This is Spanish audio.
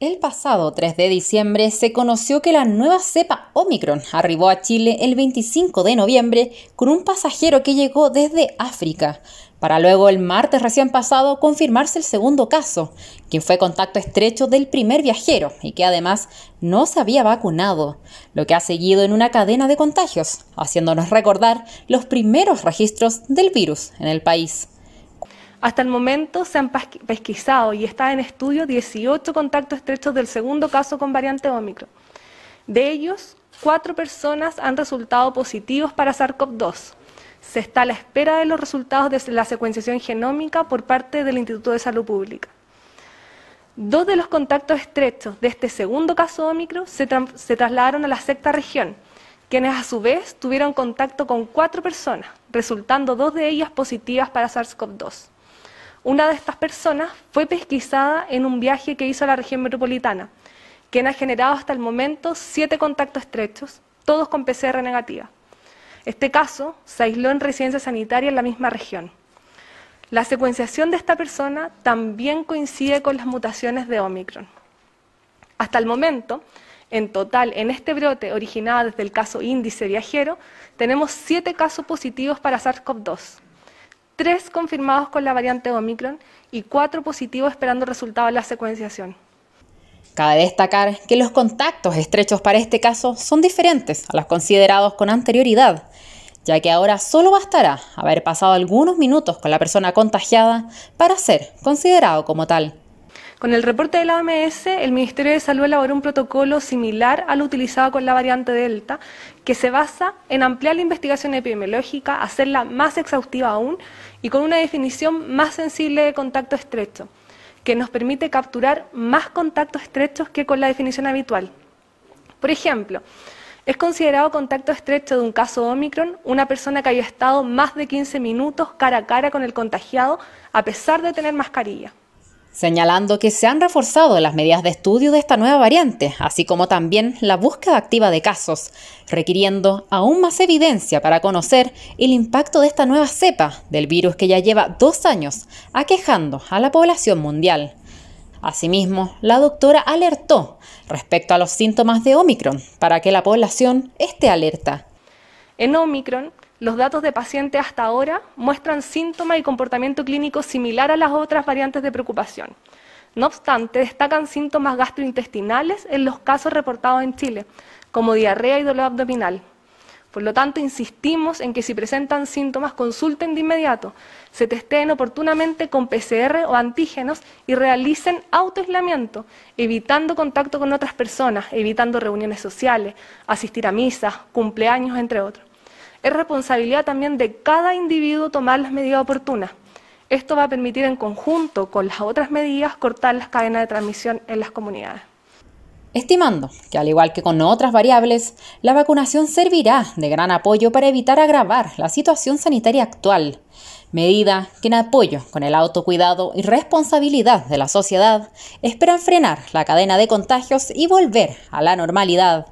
El pasado 3 de diciembre se conoció que la nueva cepa Omicron arribó a Chile el 25 de noviembre con un pasajero que llegó desde África, para luego el martes recién pasado confirmarse el segundo caso, quien fue contacto estrecho del primer viajero y que además no se había vacunado, lo que ha seguido en una cadena de contagios, haciéndonos recordar los primeros registros del virus en el país. Hasta el momento se han pesquisado y está en estudio 18 contactos estrechos del segundo caso con variante Ómicron. De ellos, cuatro personas han resultado positivos para SARS-CoV-2. Se está a la espera de los resultados de la secuenciación genómica por parte del Instituto de Salud Pública. Dos de los contactos estrechos de este segundo caso Ómicron se, se trasladaron a la sexta región, quienes a su vez tuvieron contacto con cuatro personas, resultando dos de ellas positivas para SARS-CoV-2. Una de estas personas fue pesquisada en un viaje que hizo a la región metropolitana, quien ha generado hasta el momento siete contactos estrechos, todos con PCR negativa. Este caso se aisló en residencia sanitaria en la misma región. La secuenciación de esta persona también coincide con las mutaciones de Omicron. Hasta el momento, en total, en este brote originado desde el caso índice viajero, tenemos siete casos positivos para SARS-CoV-2, tres confirmados con la variante Omicron y cuatro positivos esperando resultados de la secuenciación. Cabe destacar que los contactos estrechos para este caso son diferentes a los considerados con anterioridad, ya que ahora solo bastará haber pasado algunos minutos con la persona contagiada para ser considerado como tal. Con el reporte de la OMS, el Ministerio de Salud elaboró un protocolo similar al utilizado con la variante Delta, que se basa en ampliar la investigación epidemiológica, hacerla más exhaustiva aún y con una definición más sensible de contacto estrecho, que nos permite capturar más contactos estrechos que con la definición habitual. Por ejemplo, es considerado contacto estrecho de un caso Omicron una persona que haya estado más de 15 minutos cara a cara con el contagiado a pesar de tener mascarilla señalando que se han reforzado las medidas de estudio de esta nueva variante, así como también la búsqueda activa de casos, requiriendo aún más evidencia para conocer el impacto de esta nueva cepa del virus que ya lleva dos años aquejando a la población mundial. Asimismo, la doctora alertó respecto a los síntomas de Omicron para que la población esté alerta en Omicron, los datos de paciente hasta ahora muestran síntomas y comportamiento clínico similar a las otras variantes de preocupación. No obstante, destacan síntomas gastrointestinales en los casos reportados en Chile, como diarrea y dolor abdominal. Por lo tanto, insistimos en que si presentan síntomas, consulten de inmediato, se testeen oportunamente con PCR o antígenos y realicen autoaislamiento, evitando contacto con otras personas, evitando reuniones sociales, asistir a misas, cumpleaños, entre otros. Es responsabilidad también de cada individuo tomar las medidas oportunas. Esto va a permitir en conjunto con las otras medidas cortar las cadenas de transmisión en las comunidades. Estimando que al igual que con otras variables, la vacunación servirá de gran apoyo para evitar agravar la situación sanitaria actual, medida que en apoyo con el autocuidado y responsabilidad de la sociedad esperan frenar la cadena de contagios y volver a la normalidad